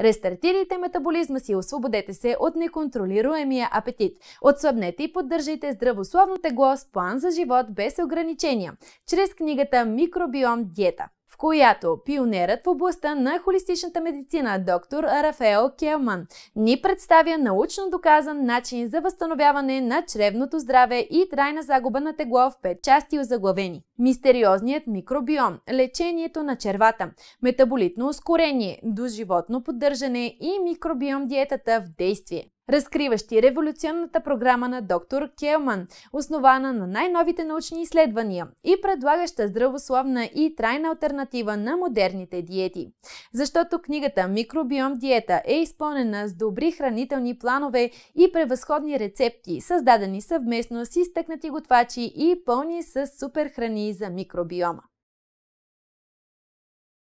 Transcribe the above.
Рестартирайте метаболизма си, освободете се от неконтролируемия апетит. Отслабнете и поддържайте здравословно тегло с план за живот без ограничения, чрез книгата Микробиом диета в която пионерът в областта на холистичната медицина доктор Рафаел Келман ни представя научно доказан начин за възстановяване на чревното здраве и трайна загуба на тегло в пет части озаглавени. Мистериозният микробиом, лечението на червата, метаболитно ускорение, доживотно поддържане и микробиом диетата в действие разкриващи революционната програма на доктор Келман, основана на най-новите научни изследвания и предлагаща здравословна и трайна альтернатива на модерните диети. Защото книгата Микробиом диета е изпълнена с добри хранителни планове и превъзходни рецепти, създадени съвместно с изтъкнати готвачи и пълни с суперхрани за микробиома.